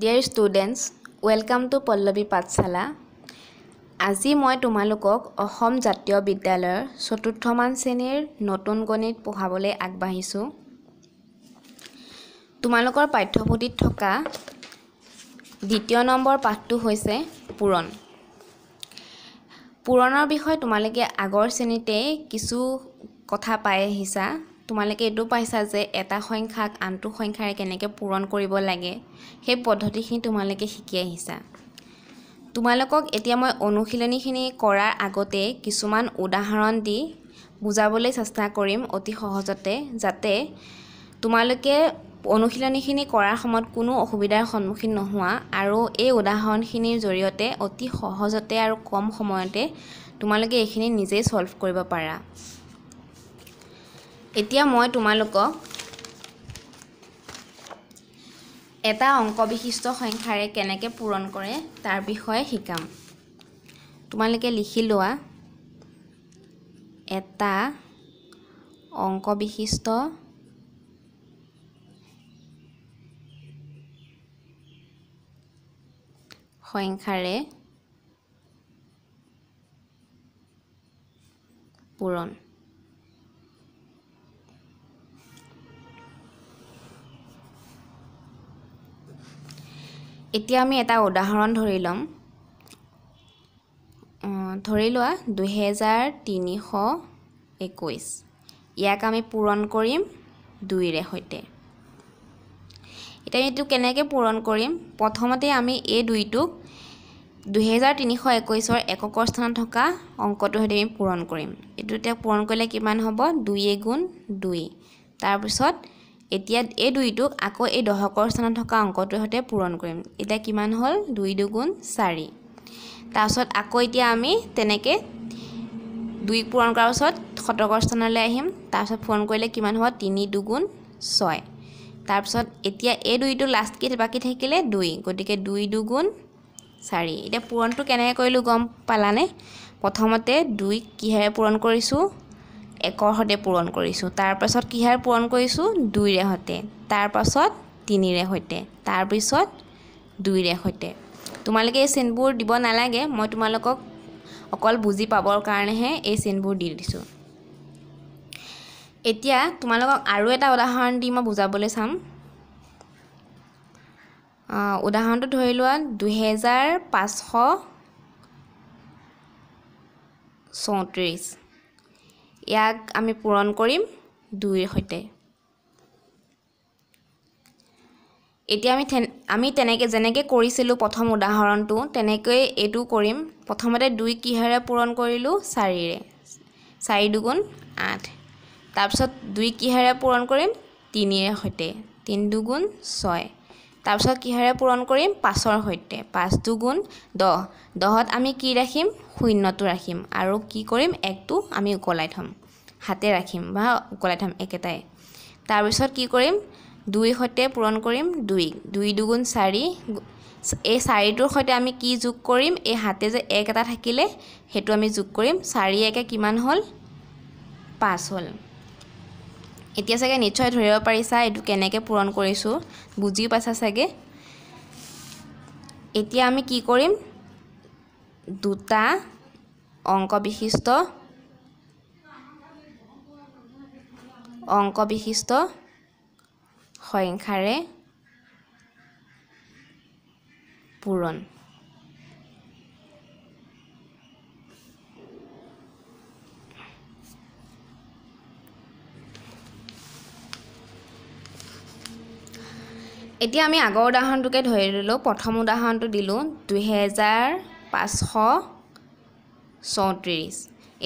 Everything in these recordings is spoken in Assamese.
dear students welcome to Pallavi Pathshala আজি মই তোমালোকক অসম জাতীয় বিদ্যালয়ৰ চতুৰ্থমান শ্ৰেণীৰ নতুন গণিত পঢ়াবলৈ আগবাঢ়িছোঁ তোমালোকৰ পাঠ্যপুথিত থকা দ্বিতীয় নম্বৰ পাঠটো হৈছে পূৰণ পূৰণৰ বিষয়ে তোমালোকে আগৰ শ্ৰেণীতেই কিছু কথা পাই আহিছা তোমালোকে এইটো পাইছা যে এটা সংখ্যাক আনটো সংখ্যাৰে কেনেকৈ পূৰণ কৰিব লাগে সেই পদ্ধতিখিনি তোমালোকে শিকি আহিছা তোমালোকক এতিয়া মই অনুশীলনীখিনি কৰাৰ আগতে কিছুমান উদাহৰণ দি বুজাবলৈ চেষ্টা কৰিম অতি সহজতে যাতে তোমালোকে অনুশীলনীখিনি কৰাৰ সময়ত কোনো অসুবিধাৰ সন্মুখীন নোহোৱা আৰু এই উদাহৰণখিনিৰ জৰিয়তে অতি সহজতে আৰু কম সময়তে তোমালোকে এইখিনি নিজেই ছল্ভ কৰিব পাৰা এতিয়া মই তোমালোকক এটা অংক বিশিষ্ট সংখ্যাৰে কেনেকৈ পূৰণ কৰে তাৰ বিষয়ে শিকাম তোমালোকে লিখি লোৱা এটা অংক বিশিষ্ট সংখ্যাৰে পূৰণ এতিয়া আমি এটা উদাহৰণ ধৰি ল'ম ধৰি লোৱা দুহেজাৰ তিনিশ একৈছ ইয়াক আমি পূৰণ কৰিম দুইৰে সৈতে এতিয়া এইটো কেনেকৈ পূৰণ কৰিম প্ৰথমতে আমি এই দুইটোক দুহেজাৰ তিনিশ একৈছৰ এককৰ স্থানত থকা অংকটো সৈতে আমি পূৰণ কৰিম এইটো এতিয়া পূৰণ কৰিলে কিমান হ'ব দুই এগুণ দুই তাৰপিছত এতিয়া এই দুইটোক আকৌ এই দশকৰ স্থানত থকা অংকটোৰ সৈতে পূৰণ কৰিম এতিয়া কিমান হ'ল দুই দুগুণ চাৰি তাৰপিছত আকৌ এতিয়া আমি তেনেকৈ দুই পূৰণ কৰাৰ পাছত শতকৰ স্থানলৈ আহিম তাৰপিছত পূৰণ কৰিলে কিমান হ'ব তিনি দুগুণ ছয় তাৰপিছত এতিয়া এই দুইটো লাষ্টকেইটা বাকী থাকিলে দুই গতিকে দুই দুগুণ চাৰি এতিয়া পূৰণটো কেনেকৈ কৰিলোঁ গম পালানে প্ৰথমতে দুই কিহেৰে পূৰণ কৰিছোঁ একৰ সৈতে পূৰণ কৰিছোঁ তাৰপাছত কিহেৰে পূৰণ কৰিছোঁ দুইৰে সৈতে তাৰপাছত তিনিৰে সৈতে তাৰপিছত দুইৰে সৈতে তোমালোকে এই চিনবোৰ দিব নালাগে মই তোমালোকক অকল বুজি পাবৰ কাৰণেহে এই চিনবোৰ দি দিছোঁ এতিয়া তোমালোকক আৰু এটা উদাহৰণ দি মই বুজাবলৈ চাম উদাহৰণটো ধৰি লোৱা দুহেজাৰ পাঁচশ চৌত্ৰিছ ইয়াক আমি পূৰণ কৰিম দুইৰ সৈতে এতিয়া আমি আমি তেনেকৈ যেনেকৈ কৰিছিলোঁ প্ৰথম উদাহৰণটো তেনেকৈ এইটো কৰিম প্ৰথমতে দুই কিহেৰে পূৰণ কৰিলোঁ চাৰিৰে চাৰি দুগুণ আঠ তাৰপিছত দুই কিহেৰে পূৰণ কৰিম তিনিৰে সৈতে তিনি দুগুণ ছয় তাৰপিছত কিহেৰে পূৰণ কৰিম পাঁচৰ সৈতে পাঁচ দুগুণ দহ দহত আমি কি ৰাখিম শূন্যটো ৰাখিম আৰু কি কৰিম একটো আমি উকলাই থ'ম হাতে ৰাখিম বা উকলাই থ'ম একেটাই তাৰপিছত কি কৰিম দুইৰ সৈতে পূৰণ কৰিম দুই দুই দুগুণ চাৰি এই চাৰিটোৰ সৈতে আমি কি যোগ কৰিম এই হাতে যে এক এটা থাকিলে সেইটো আমি যোগ কৰিম চাৰি একে কিমান হ'ল পাঁচ হ'ল এতিয়া চাগে নিশ্চয় ধৰিব পাৰিছা এইটো কেনেকৈ পূৰণ কৰিছোঁ বুজিও পাইছা চাগে এতিয়া আমি কি কৰিম দুটা অংক বিশিষ্ট অংক বিশিষ্ট সংখ্যাৰে পূৰণ এতিয়া আমি আগৰ উদাহৰণটোকে ধৰি ল'লোঁ প্ৰথম উদাহৰণটো দিলোঁ দুহেজাৰ পাঁচশ চৌত্ৰিছ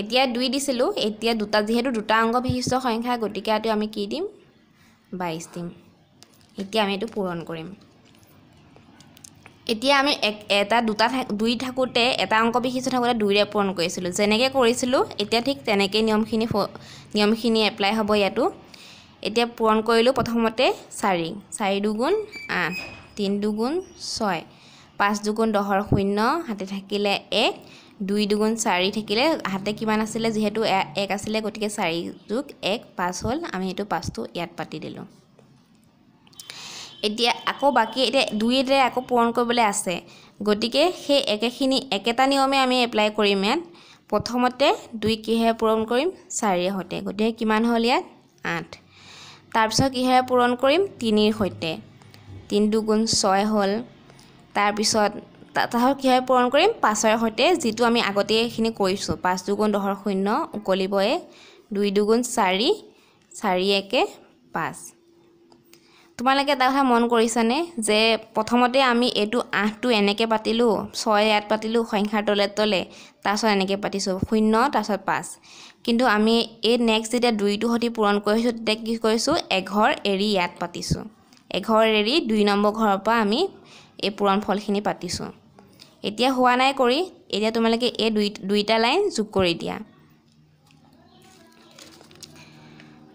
এতিয়া দুই দিছিলোঁ এতিয়া দুটা যিহেতু দুটা অংক বিশিষ্ট সংখ্যা গতিকে এইটো আমি কি দিম বাইছ দিম এতিয়া আমি এইটো পূৰণ কৰিম এতিয়া আমি এক এটা দুটা থাক দুই থাকোঁতে এটা অংক বিশিষ্ট থাকোঁতে দুইৰে পূৰণ কৰিছিলোঁ যেনেকৈ কৰিছিলোঁ এতিয়া ঠিক তেনেকৈ নিয়মখিনি নিয়মখিনি এপ্লাই হ'ব ইয়াতো এতিয়া পূৰণ কৰিলোঁ প্ৰথমতে চাৰি চাৰি দুগুণ আঠ তিনি দুগুণ ছয় পাঁচ দুগুণ দহৰ শূন্য হাতে থাকিলে এক দুই দুগুণ চাৰি থাকিলে হাতে কিমান আছিলে যিহেতু এক আছিলে গতিকে চাৰি যোগ এক পাঁচ হ'ল আমি সেইটো পাঁচটো ইয়াত পাতি দিলোঁ এতিয়া আকৌ বাকী এতিয়া দুই দুইটাই আকৌ পূৰণ কৰিবলৈ আছে গতিকে সেই একেখিনি একেটা নিয়মে আমি এপ্লাই কৰিম ইয়াত প্ৰথমতে দুই কিহে পূৰণ কৰিম চাৰিৰে সৈতে গতিকে কিমান হ'ল ইয়াত আঠ তাৰপিছত ইয়াৰে পূৰণ কৰিম তিনিৰ সৈতে তিনি দুগুণ ছয় হ'ল তাৰপিছত তাৰপিছত কিহেৰে পূৰণ কৰিম পাঁচৰে সৈতে যিটো আমি আগতেইখিনি কৰিছোঁ পাঁচ দুগুণ দহৰ শূন্য উকলিবয়ে দুই দুগুণ চাৰি চাৰি একে পাঁচ তোমালোকে এটা কথা মন কৰিছানে যে প্ৰথমতে আমি এইটো আঠটো এনেকৈ পাতিলোঁ ছয় ইয়াত পাতিলোঁ সংখ্যাৰ তলে তলে তাৰপিছত এনেকৈ পাতিছোঁ শূন্য তাৰপিছত পাঁচ কিন্তু আমি এই নেক্সট যেতিয়া দুইটো সৈতে পূৰণ কৰিছোঁ তেতিয়া কি কৰিছোঁ এঘৰ এৰি ইয়াত পাতিছোঁ এঘৰ এৰি দুই নম্বৰ ঘৰৰ পৰা আমি এই পূৰণ ফলখিনি পাতিছোঁ এতিয়া হোৱা নাই কৰি এতিয়া তোমালোকে এই দুই দুইটা লাইন যোগ কৰি দিয়া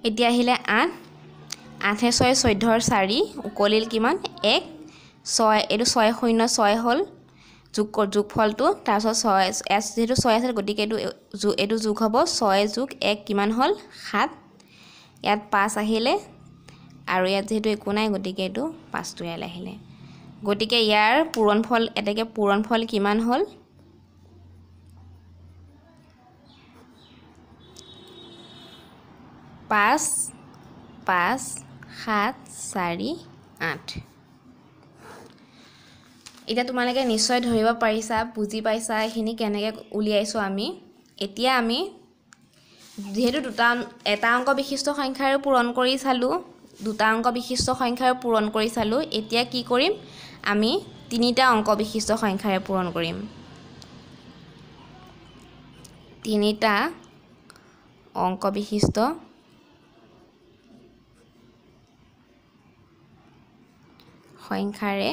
এতিয়া আহিলে আঠ আঠে ছয় চৈধ্যৰ চাৰি উকলিল কিমান এক ছয় এইটো ছয় শূন্য ছয় হ'ল যোগ যোগফলটো তাৰপিছত ছয় এছ যিহেতু ছয় আছিল গতিকে এইটো যোগ এইটো যোগ হ'ব ছয় যোগ এক কিমান হ'ল সাত ইয়াত পাঁচ আহিলে আৰু ইয়াত যিহেতু একো নাই গতিকে এইটো পাঁচটো ইয়ালৈ আহিলে গতিকে ইয়াৰ পূৰণ পূৰণফল এতেকে ফল কিমান হ'ল পাঁচ পাঁচ সাত চাৰি আঠ এতিয়া তোমালোকে নিশ্চয় ধৰিব পাৰিছা বুজি পাইছা এইখিনি কেনেকৈ উলিয়াইছোঁ আমি এতিয়া আমি যিহেতু দুটা এটা অংক বিশিষ্ট সংখ্যাৰে পূৰণ কৰি চালোঁ দুটা অংক বিশিষ্ট সংখ্যাৰে পূৰণ কৰি চালোঁ এতিয়া কি কৰিম আমি তিনিটা অংক বিশিষ্ট সংখ্যাৰে পূৰণ কৰিম তিনিটা অংক বিশিষ্ট সংখ্যাৰে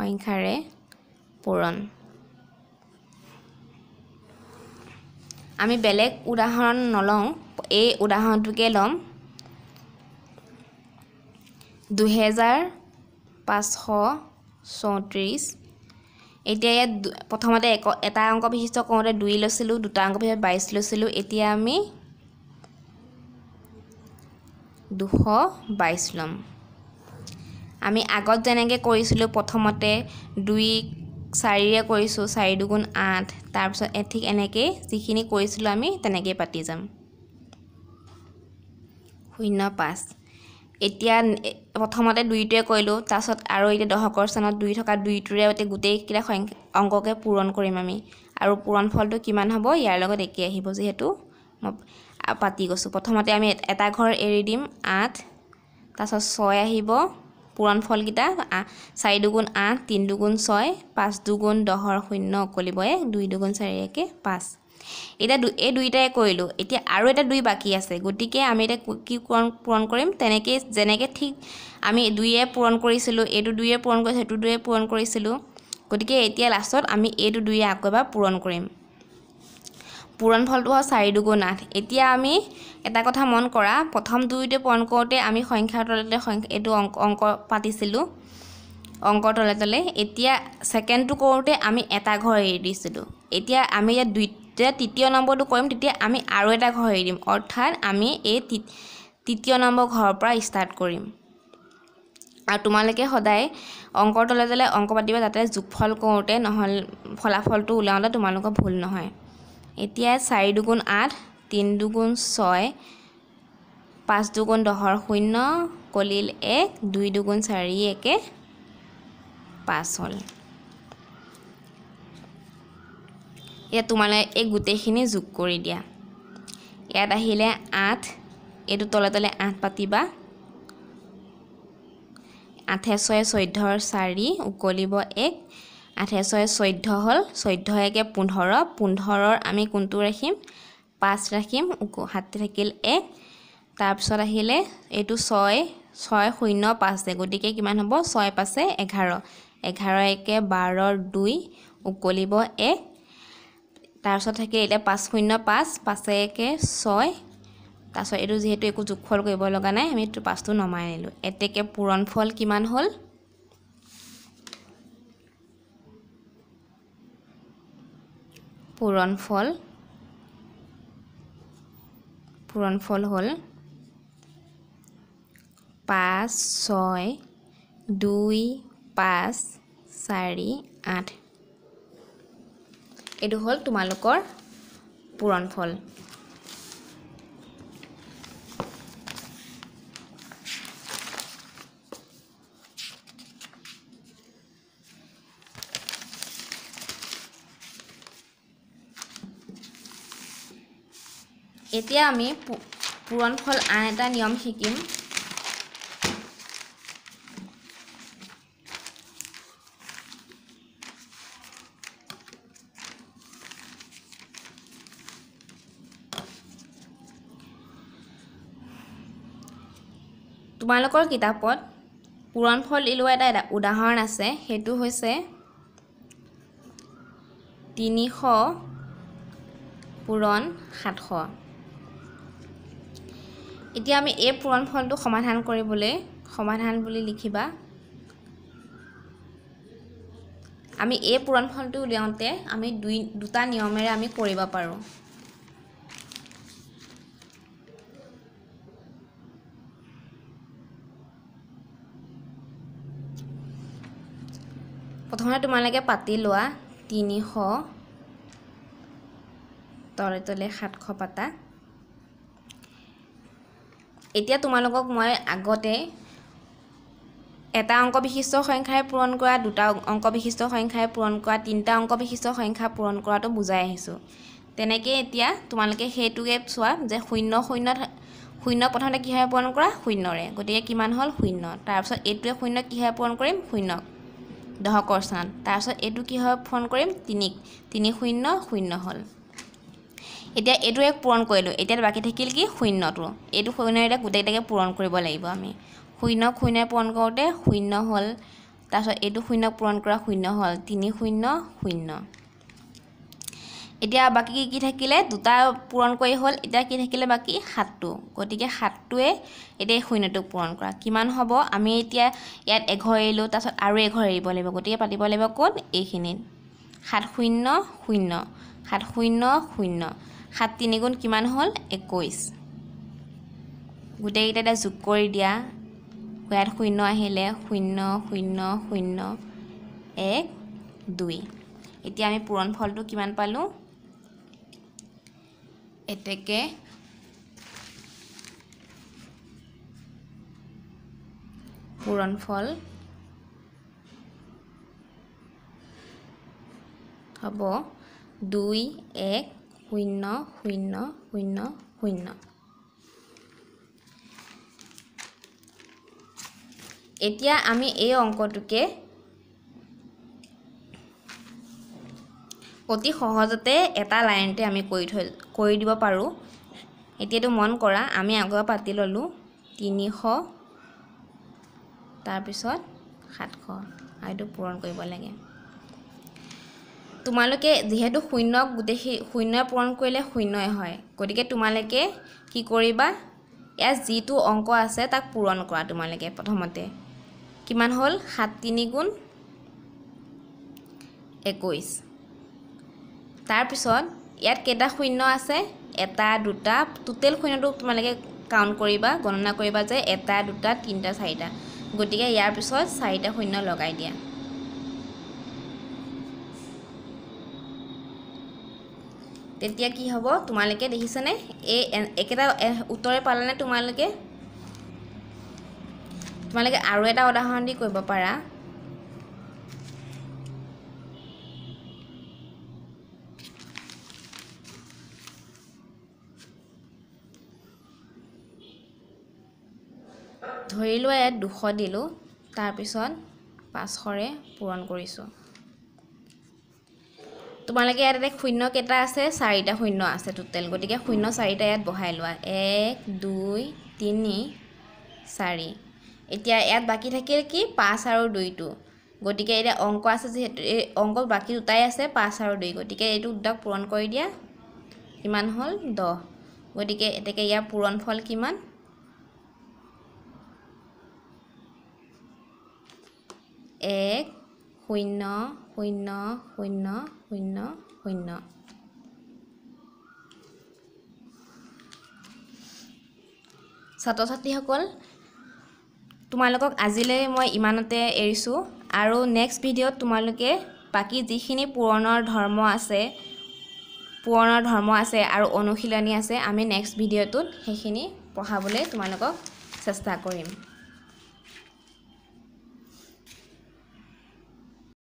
সংখ্যাৰে পূৰণ আমি বেলেগ উদাহৰণ নলওঁ এই উদাহৰণটোকে ল'ম দুহেজাৰ পাঁচশ চৌত্ৰিছ এতিয়া ইয়াত প্ৰথমতে এক এটা অংক বিশিষ্ট কৰোঁতে দুই লৈছিলোঁ দুটা অংক বিশিষ্ট বাইছ লৈছিলোঁ এতিয়া আমি দুশ বাইছ ল'ম আমি আগত যেনেকৈ কৰিছিলোঁ প্ৰথমতে দুই চাৰিৰে কৰিছোঁ চাৰি দুগুণ আঠ তাৰপিছত ঠিক এনেকেই যিখিনি কৰিছিলোঁ আমি তেনেকেই পাতি যাম শূন্য পাঁচ এতিয়া প্ৰথমতে দুইটোৱে কৰিলোঁ তাৰপিছত আৰু এতিয়া দশকৰ স্থানত দুই থকা দুইটোৰে এতিয়া গোটেইকেইটা সংখ্যা অংককে পূৰণ কৰিম আমি আৰু পূৰণ ফলটো কিমান হ'ব ইয়াৰ লগত একেই আহিব যিহেতু মই পাতি গৈছোঁ প্ৰথমতে আমি এটা ঘৰ এৰি দিম আঠ তাৰপিছত ছয় আহিব পূৰণ ফলকেইটা চাৰি দুগুণ আঠ তিনি দুগুণ ছয় পাঁচ দুগুণ দহৰ শূন্য অকলিব এক দুই দুগুণ চাৰি একে পাঁচ এতিয়া এই দুইটাই কৰিলোঁ এতিয়া আৰু এটা দুই বাকী আছে গতিকে আমি এতিয়া কি পূৰণ পূৰণ কৰিম তেনেকৈ যেনেকৈ ঠিক আমি দুয়ে পূৰণ কৰিছিলোঁ এইটো দুয়ে পূৰণ কৰিছিলোঁ সেইটো দুয়ে পূৰণ কৰিছিলোঁ গতিকে এতিয়া লাষ্টত আমি এইটো দুয়ে আকৌ এবাৰ পূৰণ কৰিম পূৰণ ফলটো হয় চাৰি দুগুণ আঠ এতিয়া আমি এটা কথা মন কৰা প্ৰথম দুইটো পূৰণ কৰোঁতে আমি সংখ্যাৰ তলতে সংখ্যা এইটো অংক অংক পাতিছিলোঁ অংকৰ তলে তলে এতিয়া ছেকেণ্ডটো কৰোঁতে আমি এটা ঘৰ এৰি দিছিলোঁ এতিয়া আমি ইয়াত দুই যেতিয়া তৃতীয় নম্বৰটো কৰিম তেতিয়া আমি আৰু এটা ঘৰ এৰি দিম অৰ্থাৎ আমি এই তৃতীয় নম্বৰ ঘৰৰ পৰা ষ্টাৰ্ট কৰিম আৰু তোমালোকে সদায় অংকৰ তলে তলে অংক পাতিবা যাতে যোগফল কৰোঁতে নহ'লে ফলাফলটো ওলাওঁতে তোমালোকৰ ভুল নহয় এতিয়া চাৰি দুগুণ আঠ তিনি দুগুণ ছয় পাঁচ দুগুণ দহৰ শূন্য কলিল এক দুই দুগুণ চাৰি একে পাঁচ হ'ল ইয়াত তোমালৈ এই গোটেইখিনি যোগ কৰি দিয়া ইয়াত আহিলে আঠ এইটো তলে তলে আঠ পাতিবা আঠে ছয় চৈধ্যৰ চাৰি উকলিব এক আঠে ছয় চৈধ্য হ'ল চৈধ্য একে পোন্ধৰ পোন্ধৰৰ আমি কোনটো ৰাখিম পাঁচ ৰাখিম সাত থাকিল এক তাৰপিছত আহিলে এইটো ছয় ছয় শূন্য পাঁচে গতিকে কিমান হ'ব ছয় পাঁচে এঘাৰ এঘাৰ একে বাৰ দুই উকলিব এক তাৰপিছত থাকে এতিয়া পাঁচ শূন্য পাঁচ পাঁচ একে ছয় তাৰপিছত এইটো যিহেতু একো যোগফল কৰিব লগা নাই আমি পাঁচটো নমাই আনিলোঁ এতেকে পূৰণ ফল কিমান হ'ল पूरण फल पूरण फल हल पाँच छः चार आठ यू हल तुम लोग पूरण फल এতিয়া আমি পূৰণ ফল আন এটা নিয়ম শিকিম তোমালোকৰ কিতাপত পূৰণ ফল ওলোৱা এটা এটা উদাহৰণ আছে সেইটো হৈছে তিনিশ পূৰণ সাতশ এতিয়া আমি এই পূৰণফলটো সমাধান কৰিবলৈ সমাধান বুলি লিখিবা আমি এই পূৰণফলটো উলিয়াওঁতে আমি দুই দুটা নিয়মেৰে আমি কৰিব পাৰোঁ প্ৰথমতে তোমালোকে পাতি লোৱা তিনিশ তলে তলে সাতশ পাতা এতিয়া তোমালোকক মই আগতে এটা অংক বিশিষ্ট সংখ্যাৰে পূৰণ কৰা দুটা অংক বিশিষ্ট সংখ্যাৰে পূৰণ কৰা তিনিটা অংক বিশিষ্ট সংখ্যা পূৰণ কৰাটো বুজাই আহিছোঁ তেনেকৈ এতিয়া তোমালোকে সেইটোকে চোৱা যে শূন্য শূন্য শূন্য প্ৰথমতে কিহেৰে পূৰণ কৰা শূন্যৰে গতিকে কিমান হ'ল শূন্য তাৰপিছত এইটোৱে শূন্য কিহেৰে পূৰণ কৰিম শূন্যক দহকৰ স্থান তাৰপিছত এইটো কিহেৰে পূৰণ কৰিম তিনিক তিনি শূন্য শূন্য হ'ল এতিয়া এইটো এক পূৰণ কৰিলোঁ এতিয়া বাকী থাকিল কি শূন্যটো এইটো শূন্য এতিয়া গোটেইকেইটাকে পূৰণ কৰিব লাগিব আমি শূন্যক শূন্যই পূৰণ কৰোঁতে শূন্য হ'ল তাৰপিছত এইটো শূন্যক পূৰণ কৰা শূন্য হ'ল তিনি শূন্য শূন্য এতিয়া বাকী কি থাকিলে দুটা পূৰণ কৰি হ'ল এতিয়া কি থাকিলে বাকী সাতটো গতিকে সাতটোৱে এতিয়া শূন্যটোক পূৰণ কৰা কিমান হ'ব আমি এতিয়া ইয়াত এঘৰ এৰিলোঁ তাৰপিছত আৰু এঘৰ এৰিব লাগিব গতিকে পাতিব লাগিব ক'ত এইখিনিত সাত শূন্য শূন্য সাত শূন্য শূন্য সাত তিনিগুণ কিমান হ'ল একৈছ গোটেইকেইটা এতিয়া যোগ কৰি দিয়া ইয়াত শূন্য আহিলে শূন্য শূন্য শূন্য এক দুই এতিয়া আমি পূৰণ ফলটো কিমান পালোঁ এতেকে পূৰণ ফল হ'ব দুই এক শূন্য শূন্য শূন্য শূন্য এতিয়া আমি এই অংকটোকে অতি সহজতে এটা লাইনতে আমি কৰি থৈ কৰি দিব পাৰোঁ এতিয়াতো মন কৰা আমি আগৰ পাতি ল'লোঁ তিনিশ তাৰপিছত সাতশ আৰু এইটো পূৰণ কৰিব লাগে তোমালোকে যিহেতু শূন্যক গোটেই শূন্যই পূৰণ কৰিলে শূন্যই হয় গতিকে তোমালোকে কি কৰিবা ইয়াত যিটো অংক আছে তাক পূৰণ কৰা তোমালোকে প্ৰথমতে কিমান হ'ল সাত তিনি গুণ একৈছ তাৰপিছত ইয়াত কেইটা শূন্য আছে এটা দুটা টোটেল শূন্যটো তোমালোকে কাউণ্ট কৰিবা গণনা কৰিবা যে এটা দুটা তিনিটা চাৰিটা গতিকে ইয়াৰ পিছত চাৰিটা শূন্য লগাই দিয়া তেতিয়া কি হ'ব তোমালোকে দেখিছানে এই একেটা উত্তৰে পালানে তোমালোকে তোমালোকে আৰু এটা উদাহৰণ দি কৰিব পাৰা ধৰি লোৱা ইয়াত দুশ দিলোঁ তাৰপিছত পাঁচশৰে পূৰণ কৰিছোঁ তোমালোকে ইয়াত এতিয়া শূন্য কেইটা আছে চাৰিটা শূন্য আছে টোটেল গতিকে শূন্য চাৰিটা ইয়াত বহাই লোৱা এক দুই তিনি চাৰি এতিয়া ইয়াত বাকী থাকিল কি পাঁচ আৰু দুইটো গতিকে এতিয়া অংক আছে যিহেতু এই অংক বাকী দুটাই আছে পাঁচ আৰু দুই গতিকে এইটো দুটাক পূৰণ কৰি দিয়া কিমান হ'ল দহ গতিকে এতেকে ইয়াৰ পূৰণ ফল কিমান এক শূন্য শূন্য শূন্য শূন্য শূন্য ছাত্ৰ ছাত্ৰীসকল তোমালোকক আজিলৈ মই ইমানতে এৰিছোঁ আৰু নেক্সট ভিডিঅ'ত তোমালোকে বাকী যিখিনি পুৰণৰ ধৰ্ম আছে পুৰণৰ ধৰ্ম আছে আৰু অনুশীলনী আছে আমি নেক্সট ভিডিঅ'টোত সেইখিনি পঢ়াবলৈ তোমালোকক চেষ্টা কৰিম